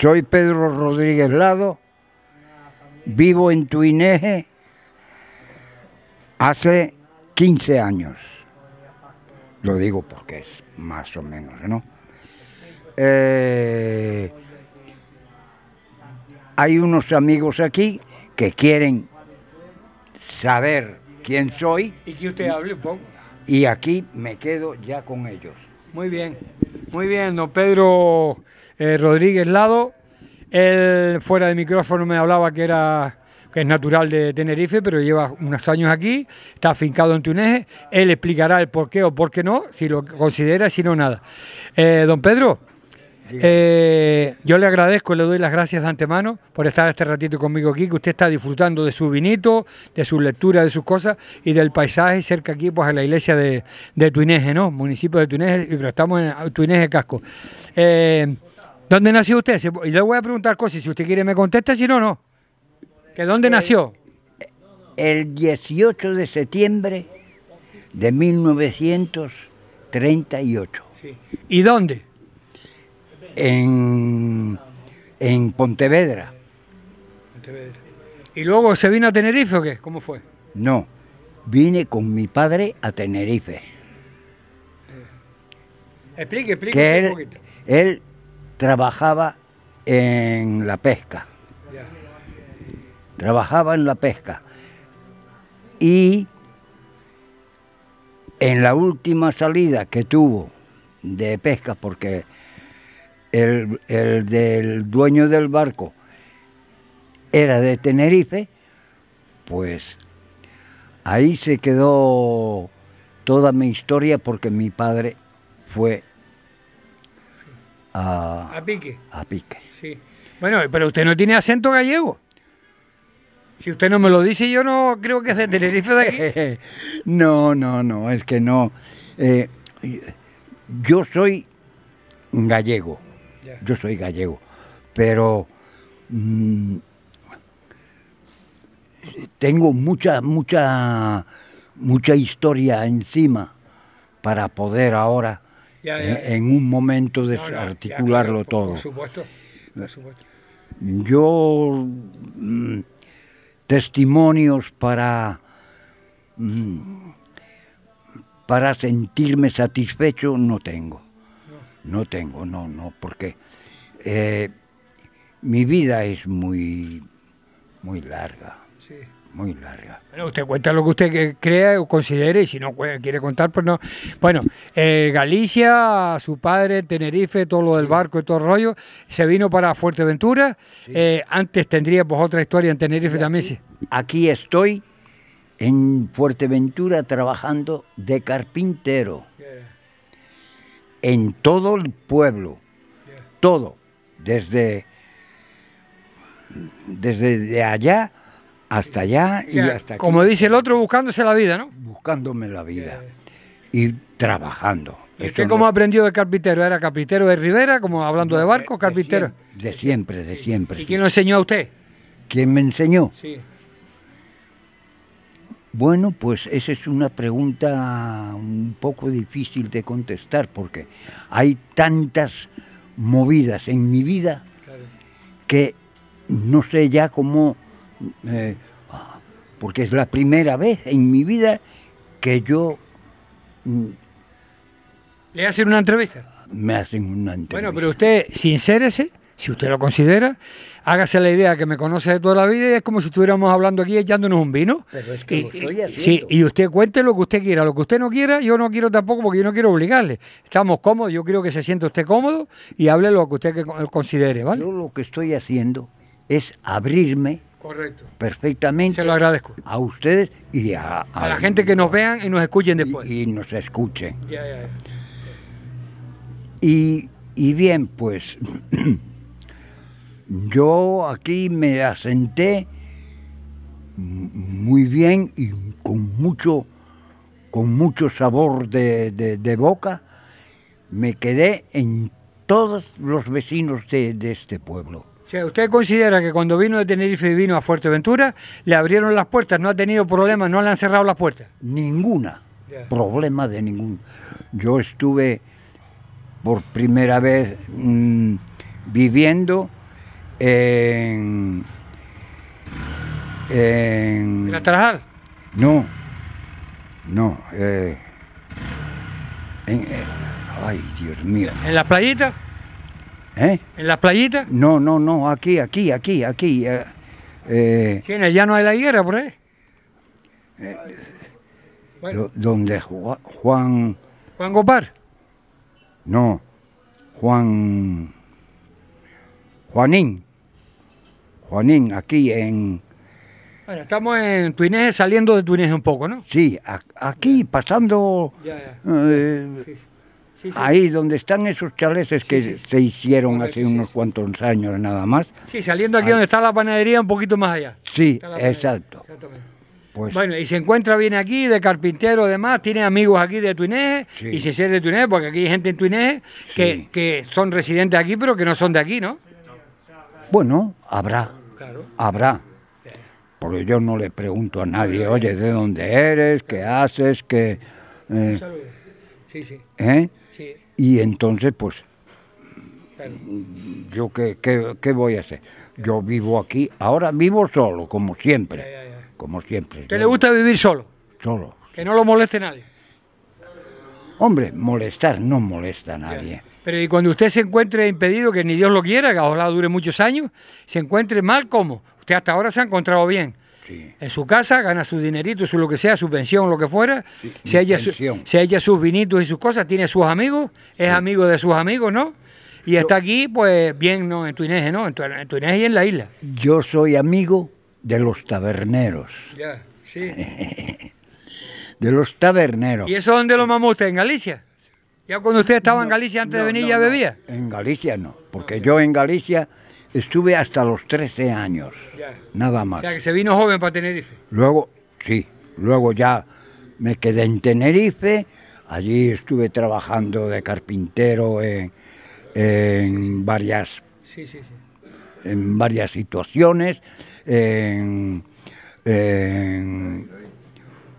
Soy Pedro Rodríguez Lado, vivo en Tuineje hace 15 años. Lo digo porque es más o menos, ¿no? Eh, hay unos amigos aquí que quieren saber quién soy. Y que usted hable un poco. Y aquí me quedo ya con ellos. Muy bien, muy bien, don Pedro. Eh, Rodríguez Lado. Él fuera de micrófono me hablaba que era que es natural de Tenerife, pero lleva unos años aquí, está afincado en Tuneje... Él explicará el por qué o por qué no, si lo considera, si no nada. Eh, don Pedro, eh, yo le agradezco, le doy las gracias de antemano por estar este ratito conmigo aquí, que usted está disfrutando de su vinito, de su lectura, de sus cosas y del paisaje cerca aquí, pues a la iglesia de, de ¿no? Municipio de Tuneje... pero estamos en Tuneje Casco. ¿Dónde nació usted? Y le voy a preguntar cosas, si usted quiere me contesta, si no, no. ¿Que dónde eh, nació? El 18 de septiembre de 1938. ¿Y dónde? En, Pontevedra. ¿Y luego se vino a Tenerife o qué? ¿Cómo fue? No, vine con mi padre a Tenerife. Eh. Explique, explique. Que un él trabajaba en la pesca. Trabajaba en la pesca. Y en la última salida que tuvo de pesca, porque el, del dueño del barco era de Tenerife, pues ahí se quedó toda mi historia porque mi padre fue a, pique. A pique. Sí. Bueno, pero usted no tiene acento gallego. Si usted no me lo dice, yo no creo que sea Tenerife de no, no, no, es que no. Eh, yo soy gallego. Yo soy gallego. Pero mm, tengo mucha, mucha, mucha historia encima para poder ahora en, un momento de articularlo todo. Por supuesto, Yo, mm, testimonios para, mm, para sentirme satisfecho no tengo. No, tengo, no, no, porque eh, mi vida es muy, muy larga. Sí muy larga. Bueno, usted cuenta lo que usted crea o considere, y si no quiere contar, pues no. Bueno, eh, Galicia, su padre, Tenerife, todo lo del barco y todo el rollo, se vino para Fuerteventura. Eh, antes tendría pues, otra historia en Tenerife también. Aquí estoy en Fuerteventura trabajando de carpintero. En todo el pueblo, todo, desde, desde allá hasta allá y hasta aquí. Como dice el otro, buscándose la vida, ¿no? Buscándome la vida eh. y trabajando. ¿Usted cómo aprendió de carpintero? ¿Era carpintero de Rivera, como hablando de barco, carpintero? De siempre, de siempre. ¿Y quién lo enseñó a usted? ¿Quién me enseñó? Sí. Bueno, pues esa es una pregunta un poco difícil de contestar porque hay tantas movidas en mi vida que no sé ya cómo eh, porque es la primera vez en mi vida que yo... Mm, ¿Le hacen una entrevista? Me hacen una entrevista. Bueno, pero usted sincérese, si usted lo considera, hágase la idea que me conoce de toda la vida y es como si estuviéramos hablando aquí echándonos un vino. Pero es que estoy Sí, y usted cuente lo que usted quiera, lo que usted no quiera, yo no quiero tampoco porque yo no quiero obligarle. Estamos cómodos, yo quiero que se sienta usted cómodo y hable lo que usted considere, ¿vale? Yo lo que estoy haciendo es abrirme Correcto. Perfectamente. Se lo agradezco. A ustedes y a... A, la gente que nos vean y nos escuchen después. Y, nos escuchen. Y, bien, pues yo aquí me asenté muy bien y con mucho, con mucho sabor de, boca. Me quedé en todos los vecinos de este pueblo. ¿usted considera que cuando vino de Tenerife y vino a Fuerteventura, le abrieron las puertas, no ha tenido problemas, no le han cerrado las puertas? Ninguna, problema de ningún. Yo estuve por primera vez mm, viviendo en... en ¿La Tarajal? No, no, eh, en, eh, ay Dios mío. ¿En la playita? ¿Eh? ¿En las playitas? No, no, no, aquí, aquí, aquí, aquí. Eh, eh. Ya no hay la higuera, por ahí? Eh, ¿Dónde? Juan... ¿Juan Gopar? No, Juan... Juanín. Juanín, aquí en... Bueno, estamos en Tuineje, saliendo de Tuineje un poco, ¿no? Sí, aquí, pasando... Ya, ya. Ahí donde están esos chaleces que se hicieron hace unos cuantos años nada más. Sí, saliendo aquí donde está la panadería, un poquito más allá. Sí, exacto. Pues- bueno, y se encuentra bien aquí, de carpintero, demás, tiene amigos aquí de Tuineje, y se siente de Tuineje, porque aquí hay gente en Tuineje que, son residentes aquí, pero que no son de aquí, ¿no? Bueno, habrá, habrá porque yo no le pregunto a nadie, oye, ¿de dónde eres? ¿Qué haces? ¿Qué...? Eh? sí, sí. ¿Eh? Y entonces, pues, mm, yo qué, voy a hacer. Yo vivo aquí, ahora vivo solo, como siempre. Como siempre. ¿Te le gusta vivir solo? Solo. Que no lo moleste nadie. Hombre, molestar no molesta a nadie. Pero y cuando usted se encuentre impedido, que ni Dios lo quiera, que ojalá dure muchos años, se encuentre mal, ¿cómo? Usted hasta ahora se ha encontrado bien. En su casa gana su dinerito, su lo que sea, su pensión, lo que fuera. Si se, sus vinitos y sus cosas, tiene sus amigos, es amigo de sus amigos, ¿no? Y está aquí, pues, bien ¿no? en Tuineje, ¿no? En, tu, y en la isla. Yo soy amigo de los taberneros. Ya, sí. de los taberneros. ¿Y eso dónde lo mamó usted? ¿En Galicia? ¿Ya cuando usted estaba en Galicia antes de venir ya bebía? En Galicia no, porque yo en Galicia estuve hasta los 13 años, nada más. O sea, que se vino joven para Tenerife. Luego, sí, luego ya me quedé en Tenerife, allí estuve trabajando de carpintero en, varias... En varias situaciones, en,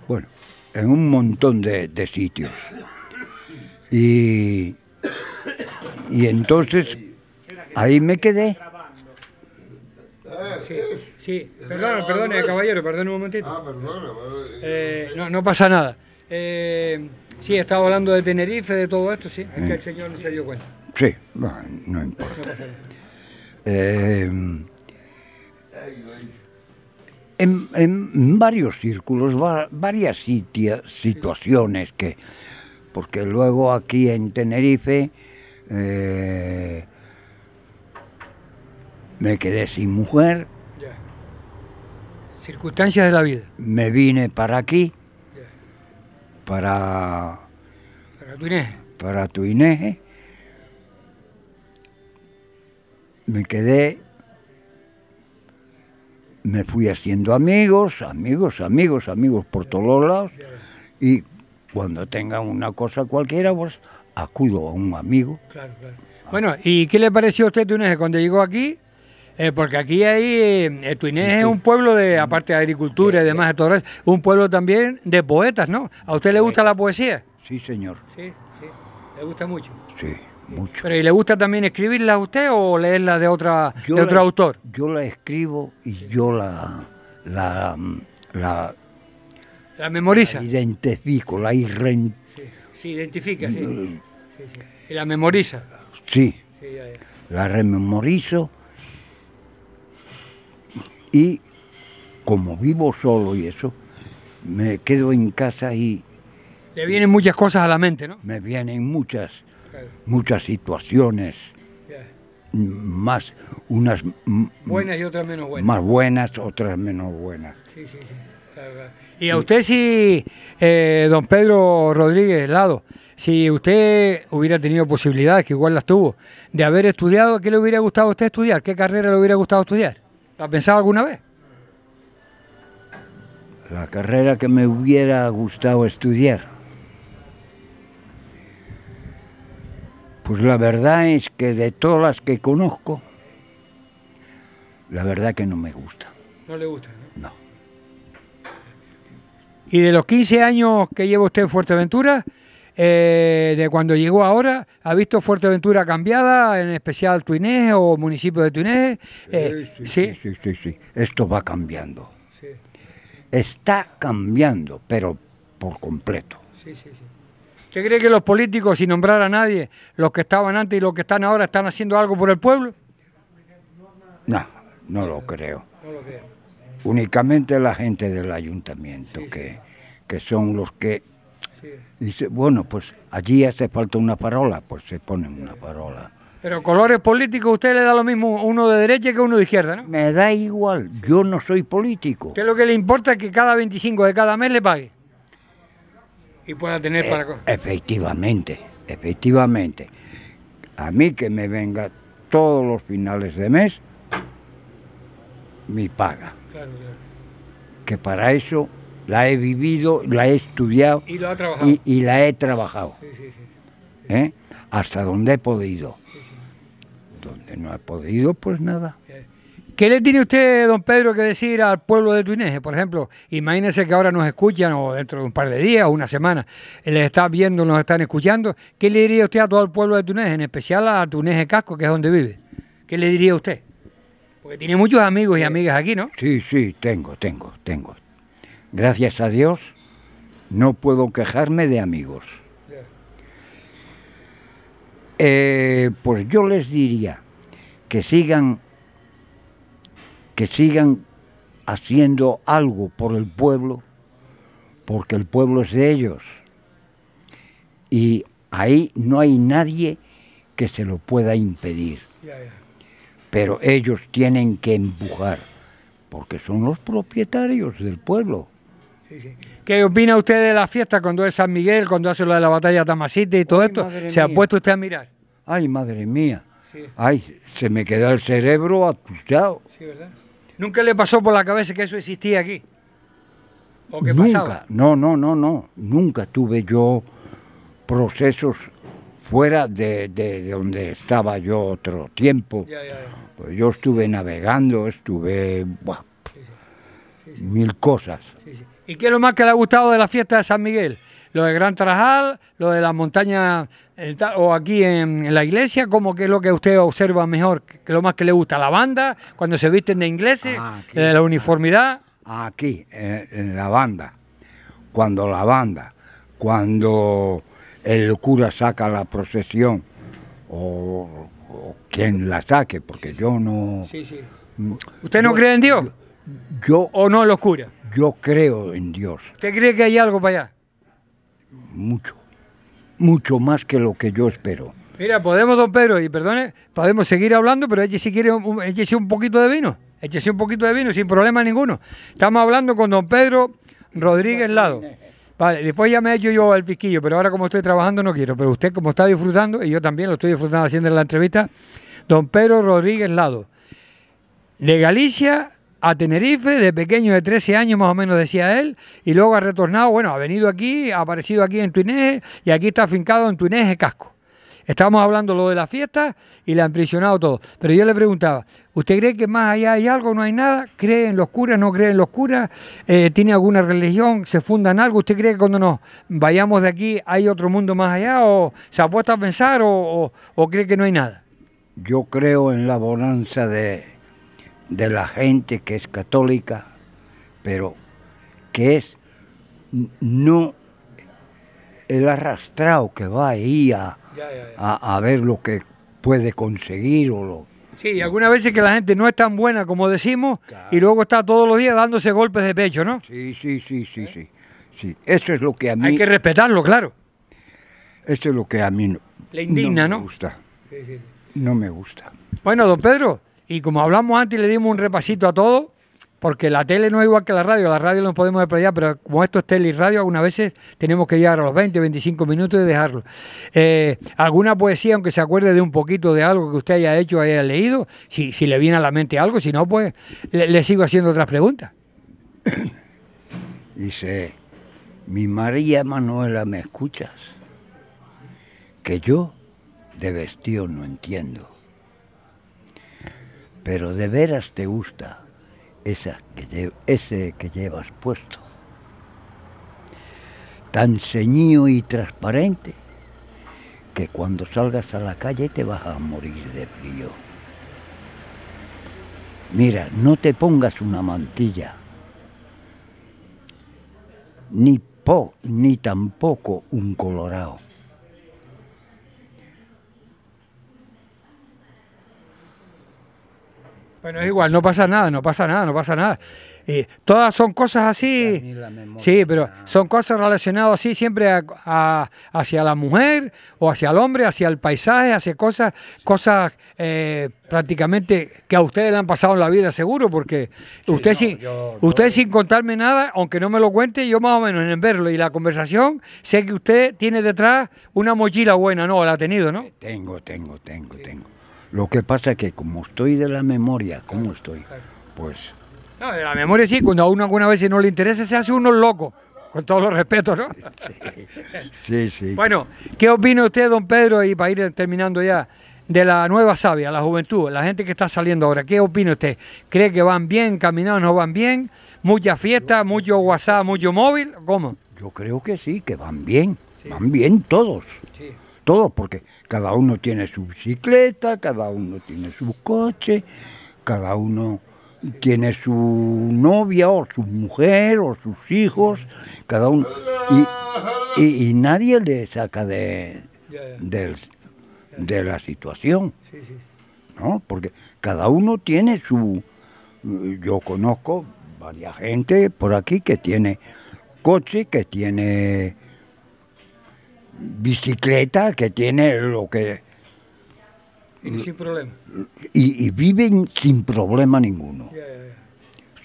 bueno, en un montón de, sitios. y entonces ahí me quedé sí, eh, sí. Eh, eh. perdón, perdón, caballero, perdón un momentito. Ah, perdona. no, pasa nada. sí, estaba hablando de Tenerife, de todo esto, sí. Es que el señor no se dio cuenta. Sí, no, no importa. Em, en, varios círculos, varias situaciones que... Porque luego aquí en Tenerife me quedé sin mujer. Circunstancias de la vida. Me vine para aquí, para... Para tu Inés. Para tu Me quedé, me fui haciendo amigos, amigos, amigos, amigos por todos lados. Y cuando tenga una cosa cualquiera, pues acudo a un amigo. Claro, claro. Bueno, ¿y qué le pareció a usted Túnez cuando llegó aquí? Eh, porque aquí hay, eh, Tuinés es un pueblo de, aparte de agricultura y demás, un pueblo también de poetas, ¿no? ¿A usted le gusta la poesía? Sí, señor. Sí, sí. ¿Le gusta mucho? Sí, mucho. ¿Pero y le gusta también escribirla a usted o leerla de, otra, otro autor? Yo la escribo y yo la, la, la... La, memoriza. La identifico, la irren... Sí, identifica, mm. sí. ¿Y la memoriza? Sí, la rememorizo y como vivo solo y eso, me quedo en casa y... Le vienen muchas cosas a la mente, ¿no? Me vienen muchas, muchas situaciones. Más, unas... Buenas y otras menos buenas. Más buenas, otras menos buenas. Sí, sí, sí. Y a usted si, eh, don Pedro Rodríguez Lado, si usted hubiera tenido posibilidades, que igual las tuvo, de haber estudiado, ¿qué le hubiera gustado a usted estudiar? ¿Qué carrera le hubiera gustado estudiar? ¿La ha pensado alguna vez? La carrera que me hubiera gustado estudiar. Pues la verdad es que de todas las que conozco, la verdad que no me gusta. ¿No le gusta? No. no. Y de los 15 años que lleva usted en Fuerteventura, eh, de cuando llegó ahora, ha visto Fuerteventura cambiada, en especial Tuinés o municipio de Tuinés. sí, eh, sí, ¿sí? esto va cambiando. Está cambiando, pero por completo. Sí, ¿Usted cree que los políticos, sin nombrar a nadie, los que estaban antes y los que están ahora, están haciendo algo por el pueblo? No, no lo creo. Únicamente la gente del ayuntamiento, que, que son los que Dice, bueno, pues allí hace falta una parola, pues se pone una parola. Pero colores políticos, usted le da lo mismo uno de derecha que uno de izquierda, ¿no? Me da igual, yo no soy político. ¿Qué es lo que le importa? Que cada 25 de cada mes le pague. Y pueda tener e, para... Efectivamente, efectivamente. A mí que me venga todos los finales de mes, mi paga. Que para eso la he vivido, la he estudiado y, y, la he trabajado. ¿Eh? Hasta donde he podido. Donde no he podido, pues nada. ¿Qué le tiene usted, don Pedro, que decir al pueblo de Tuineje? Por ejemplo, imagínense que ahora nos escuchan o dentro de un par de días o una semana les está viendo, nos están escuchando. ¿Qué le diría usted a todo el pueblo de Tuneje, en especial a Tuneje Casco, que es donde vive? ¿Qué le diría usted? Porque tiene muchos amigos y eh, amigas aquí, ¿no? Sí, sí, tengo, tengo, tengo, gracias a Dios, no puedo quejarme de amigos. Eh, pues yo les diría que sigan, que sigan haciendo algo por el pueblo, porque el pueblo es de ellos. Y ahí no hay nadie que se lo pueda impedir. Pero ellos tienen que empujar, porque son los propietarios del pueblo. ¿Qué opina usted de la fiesta cuando es San Miguel, cuando hace lo de la batalla de Tamasite y todo esto? ¿Se ha puesto usted a mirar? Ay, madre mía. Sí. Ay, se me queda el cerebro atuchado. Sí, ¿verdad? ¿Nunca le pasó por la cabeza que eso existía aquí? ¿O que nunca, No, no, no, no. Nunca tuve yo procesos fuera de, donde estaba yo otro tiempo. Ya, pues Yo estuve navegando, estuve mil cosas. ¿Y qué es lo más que le ha gustado de la fiesta de San Miguel? Lo de Gran Tarajal, lo de la montaña? o aquí en, la iglesia, ¿cómo que es lo que usted observa mejor? ¿Qué lo más que le gusta? ¿La banda? ¿Cuando se visten de ingleses? ¿De ah, eh, la uniformidad? Ah, aquí, en, la banda. Cuando la banda, cuando el cura saca la procesión o, quien la saque, porque yo no... Sí, sí. ¿Usted no cree en Dios? Yo, ¿O no los cura? Yo creo en Dios. ¿Usted cree que hay algo para allá? Mucho. Mucho más que lo que yo espero. Mira, podemos, don Pedro, y perdone, podemos seguir hablando, pero échese si quiere, un, poquito de vino. Échese un poquito de vino sin problema ninguno. Estamos hablando con don Pedro Rodríguez Lado. Vale, después ya me he hecho yo al piquillo, pero ahora como estoy trabajando no quiero. Pero usted como está disfrutando, y yo también lo estoy disfrutando haciendo la entrevista, don Pedro Rodríguez Lado, de Galicia a Tenerife, de pequeño de 13 años más o menos decía él, y luego ha retornado, bueno, ha venido aquí, ha aparecido aquí en Tuineje y aquí está afincado en Tuineje Casco. Estábamos hablando lo de la fiesta y le han prisionado todo. Pero yo le preguntaba, ¿usted cree que más allá hay algo, no hay nada? ¿Cree en los curas, no cree en los curas? Eh, ¿Tiene alguna religión? ¿Se funda algo? ¿Usted cree que cuando nos vayamos de aquí hay otro mundo más allá? ¿O se ha puesto a pensar o cree que no hay nada? Yo creo en la bonanza de de la gente que es católica, pero que es no el arrastrado que va ahí a, a, ver lo que puede conseguir o lo Sí, algunas veces que la gente no es tan buena como decimos y luego está todos los días dándose golpes de pecho, ¿no? Sí, sí, sí, sí, sí. Sí, eso es lo que a mí... Hay que respetarlo, claro. esto es lo que a mí no, Le indigna, ¿no? Me gusta. No me gusta. Bueno, don Pedro, y como hablamos antes y le dimos un repasito a todo, porque la tele no es igual que la radio, la radio no podemos desplayar, pero como esto es tele y radio, algunas veces tenemos que llegar a los 20, 25 minutos y dejarlo. Eh, alguna poesía, aunque se acuerde de un poquito de algo que usted haya hecho, haya leído, si, le viene a la mente algo, si no, pues le, le sigo haciendo otras preguntas. Dice, mi María Manuela, ¿me escuchas? Que yo de vestido no entiendo pero de veras te gusta esa que ese que llevas puesto. Tan ceñido y transparente que cuando salgas a la calle te vas a morir de frío. Mira, no te pongas una mantilla, ni po, ni tampoco un colorado Bueno, es igual, no pasa nada, no pasa nada, no pasa nada. Eh, todas son cosas así, sí, pero son cosas relacionadas así siempre hacia la mujer o hacia el hombre, hacia el paisaje, hacia cosas, cosas eh, prácticamente que a ustedes le han pasado en la vida seguro, porque usted, sí, usted sin contarme nada, aunque no me lo cuente, yo más o menos en verlo y la conversación, sé que usted tiene detrás una mochila buena, ¿no? La ha tenido, ¿no? Tengo, tengo, tengo, tengo. Lo que pasa es que como estoy de la memoria, ¿cómo estoy? Pues... No, de la memoria sí, cuando a uno alguna vez no le interesa se hace uno loco, con todos los respetos, ¿no? Sí, sí, Bueno, ¿qué opina usted, don Pedro, y para ir terminando ya, de la nueva sabia, la juventud, la gente que está saliendo ahora? ¿Qué opina usted? ¿Cree que van bien, caminados no van bien? ¿Mucha fiesta, mucho WhatsApp, mucho móvil? ¿Cómo? Yo creo que sí, que van bien, van bien todos todos, porque cada uno tiene su bicicleta, cada uno tiene su coche, cada uno tiene su novia o su mujer o sus hijos, cada uno. Y, nadie le saca de, de, la situación, ¿no? Porque cada uno tiene su... Yo conozco varias gente por aquí que tiene coche, que tiene bicicleta que tiene lo que... Y sin problema. Y, viven sin problema ninguno.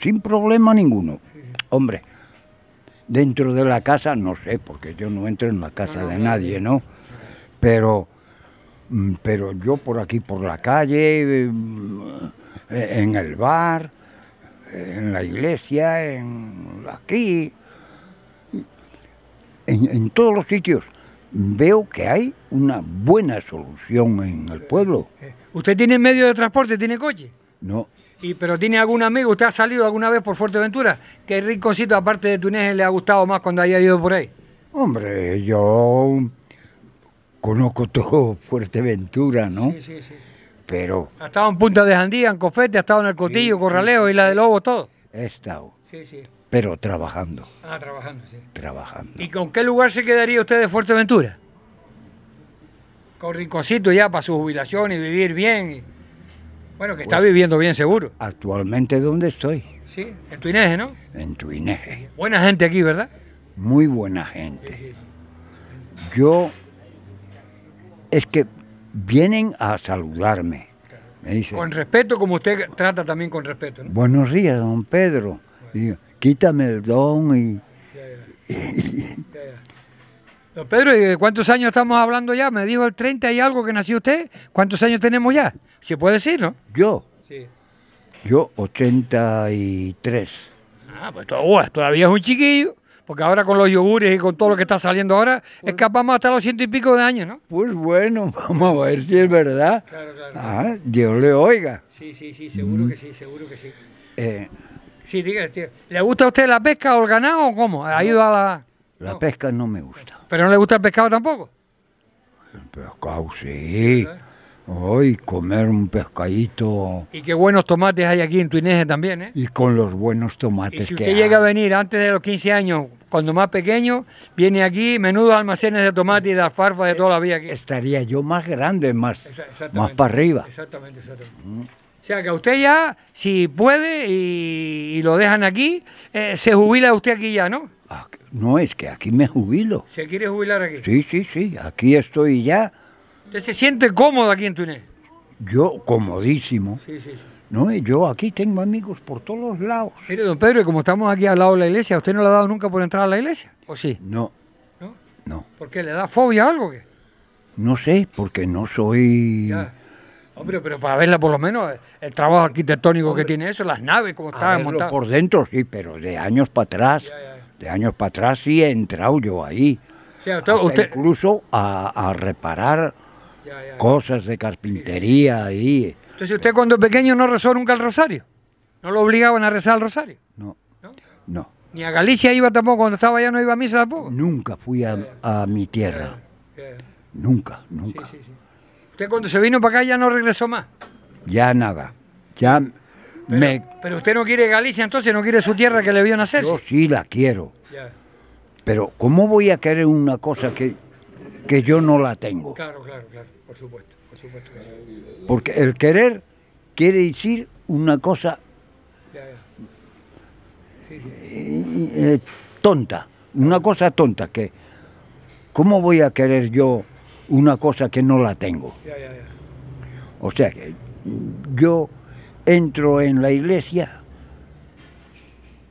Sin problema ninguno. Hombre, dentro de la casa, no sé, porque yo no entro en la casa de nadie, ¿no? Pero, mm, pero yo por aquí, por la calle, mm, e, en el bar, en la iglesia, en, aquí, en todos los sitios veo que hay una buena solución en el pueblo. Eh, ¿Usted tiene medio de transporte? ¿Tiene coche? No. ¿Y, ¿Pero tiene algún amigo? ¿Usted ha salido alguna vez por Fuerteventura? ¿Qué rinconcito aparte de Túnez le ha gustado más cuando haya ido por ahí? Hombre, yo conozco todo Fuerteventura, ¿no? Sí, sí, sí. Pero... ¿Ha estado en Punta de Jandía, en Cofete, ha estado en El Cotillo, Corraleo y la de Lobo, todo? He estado. Sí, sí. Pero trabajando. Ah, trabajando, sí. Trabajando. ¿Y con qué lugar se quedaría usted de Fuerteventura? Con rinconcito ya para su jubilación y vivir bien. Bueno, que está viviendo bien seguro. Actualmente, ¿dónde estoy? Sí, en Tuineje, ¿no? En Tuineje. Eh, buena gente aquí, ¿verdad? Muy buena gente. Yo, es que vienen a saludarme. Me dice, con respeto, como usted trata también con respeto. ¿no? Buenos días, don Pedro quítame el don y... Pedro, ¿y ¿cuántos años estamos hablando ya? Me dijo el 30 y algo que nació usted. ¿Cuántos años tenemos ya? Se puede decir, ¿no? Yo. Sí. Yo 83. Ah, pues uh, todavía, es un chiquillo. Porque ahora con los yogures y con todo lo que está saliendo ahora, escapamos pues hasta los ciento y pico de años, ¿no? Pues bueno, vamos a ver si es verdad. Claro, claro. Ah, Dios le oiga. Sí, sí, sí, seguro que sí, seguro que sí. Eh, Sí, tío. ¿Le gusta a usted la pesca o el ganado o cómo? ¿Ha ido a la...? La pesca no me gusta. ¿Pero no le gusta el pescado tampoco? El pescado sí. Hoy comer un pescadito. Y qué buenos tomates hay aquí en Tuineje también, ¿eh? Y con los buenos tomates. Y si usted que llega a venir antes de los 15 años, cuando más pequeño, viene aquí, menudo almacenes de tomate y de alfarfa de toda la vida Estaría yo más grande, más, más para arriba. Exactamente, exactamente. Mm. O sea que a usted ya, si puede y, lo dejan aquí, eh, se jubila usted aquí ya, ¿no? Ah, no, es que aquí me jubilo. ¿Se quiere jubilar aquí? Sí, sí, sí, aquí estoy ya. ¿Usted se siente cómodo aquí en Túnez? Yo, comodísimo. Sí, sí, sí. No, eh, yo aquí tengo amigos por todos los lados. Mire, don Pedro, y como estamos aquí al lado de la iglesia, ¿usted no le ha dado nunca por entrar a la iglesia? ¿O sí? No. ¿No? No. ¿Por qué? ¿Le da fobia a algo? No sé, porque no soy... Hombre, pero para verla por lo menos, el trabajo arquitectónico que tiene eso, las naves, como estaban montadas. Por dentro, sí, pero de años para atrás, de años para atrás sí he entrado yo ahí. usted, Incluso a, reparar cosas de carpintería ahí. Entonces usted cuando pequeño no rezó nunca el rosario. No lo obligaban a rezar el rosario. No. No. Ni a Galicia iba tampoco, cuando estaba allá no iba a misa tampoco. Nunca fui a, mi tierra. Nunca, nunca. Usted cuando se vino para acá ya no regresó más. Ya nada. Ya pero, me... pero usted no quiere Galicia entonces, no quiere su tierra que le vio nacer. Yo sí la quiero. Pero ¿cómo voy a querer una cosa que, que yo no la tengo? Claro, claro, claro, por supuesto, por supuesto. Porque el querer quiere decir una cosa eh, eh, tonta, una cosa tonta que ¿cómo voy a querer yo una cosa que no la tengo. O sea que yo entro en la iglesia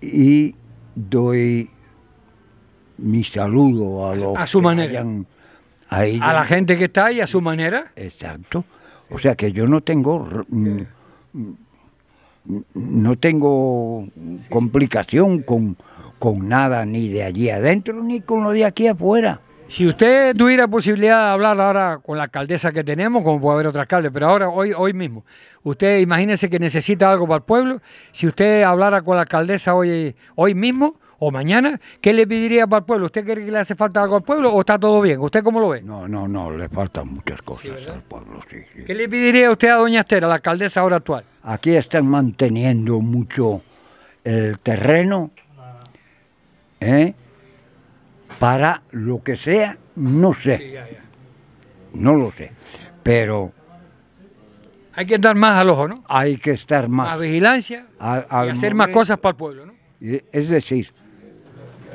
y doy mi saludo a su a, la gente que está ahí a su manera. Exacto. O sea que yo no tengo no tengo complicación con nada ni de allí adentro ni con lo de aquí afuera. Si usted tuviera posibilidad de hablar ahora con la alcaldesa que tenemos, como puede haber otra alcalde, pero ahora, hoy, hoy mismo, usted imagínese que necesita algo para el pueblo, si usted hablara con la alcaldesa hoy, hoy mismo o mañana, ¿qué le pediría para el pueblo? ¿Usted cree que le hace falta algo al pueblo o está todo bien? ¿Usted cómo lo ve? No, no, no, le faltan muchas cosas al pueblo, sí, ¿Qué le pediría usted a doña Estera, la alcaldesa ahora actual? Aquí están manteniendo mucho el terreno, ¿eh? para lo que sea, no sé. No lo sé. Pero... Hay que estar más al ojo, ¿no? Hay que estar más. A vigilancia a, y hacer más cosas para el pueblo, ¿no? Es decir,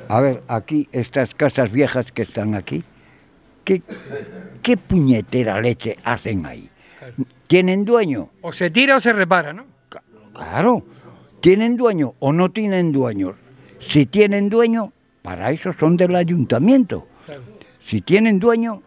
a ver, aquí, estas casas viejas que están aquí, ¿qué, qué puñetera leche hacen ahí? ¿Tienen dueño? O se tira o se repara, ¿no? Claro. ¿Tienen dueño o no tienen dueño? Si tienen dueño, para eso son del ayuntamiento. Si tienen dueño,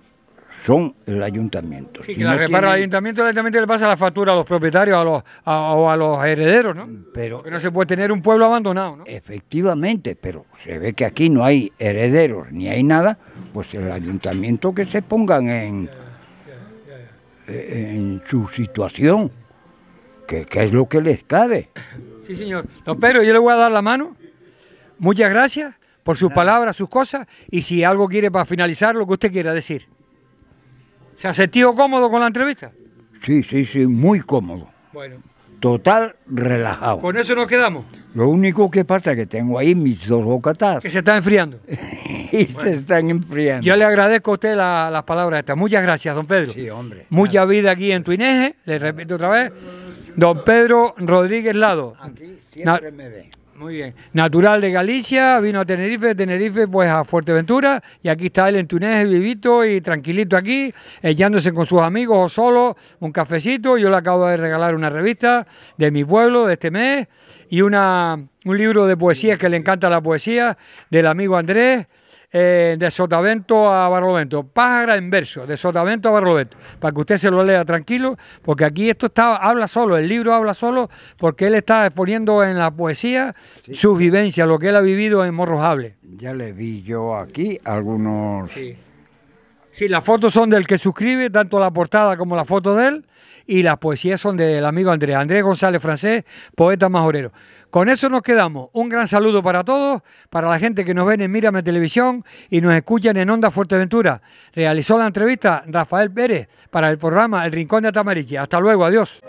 son el ayuntamiento. Sí, repara el ayuntamiento, el ayuntamiento le pasa la factura a los propietarios a los, a, o a los herederos, ¿no? Pero no se puede tener un pueblo abandonado, ¿no? Efectivamente, pero se ve que aquí no hay herederos ni hay nada, pues el ayuntamiento que se pongan en, e, en su situación, que, es lo que les cabe. Sí, señor. Don pero yo le voy a dar la mano. Muchas gracias por sus palabras, sus cosas, y si algo quiere para finalizar, lo que usted quiera decir. ¿Se ha sentido cómodo con la entrevista? Sí, sí, sí, muy cómodo. Bueno. Total relajado. Con eso nos quedamos. Lo único que pasa es que tengo ahí mis dos bocatas. Que se están enfriando. y se están enfriando. Yo le agradezco a usted las palabras estas. Muchas gracias, don Pedro. Sí, hombre. Mucha vida aquí en Tuineje. Le repito otra vez. Don Pedro Rodríguez Lado. Aquí siempre me ve. Muy bien. Natural de Galicia, vino a Tenerife, de Tenerife pues a Fuerteventura y aquí está él en Túnez, vivito y tranquilito aquí, echándose con sus amigos o solo, un cafecito. Yo le acabo de regalar una revista de mi pueblo de este mes y una, un libro de poesía que le encanta la poesía del amigo Andrés. Eh, de Sotavento a Barlovento, Pájara en verso, de Sotavento a Barlovento, para que usted se lo lea tranquilo, porque aquí esto está, habla solo, el libro habla solo, porque él está exponiendo en la poesía su vivencia, lo que él ha vivido en Morrojable. Ya le vi yo aquí algunos... Sí. sí, las fotos son del que suscribe, tanto la portada como la foto de él, y las poesías son del amigo Andrés, Andrés González Francés, poeta majorero. Con eso nos quedamos. Un gran saludo para todos, para la gente que nos ven en Mírame Televisión y nos escuchan en Onda Fuerteventura. Realizó la entrevista Rafael Pérez para el programa El Rincón de Atamariqui. Hasta luego, adiós.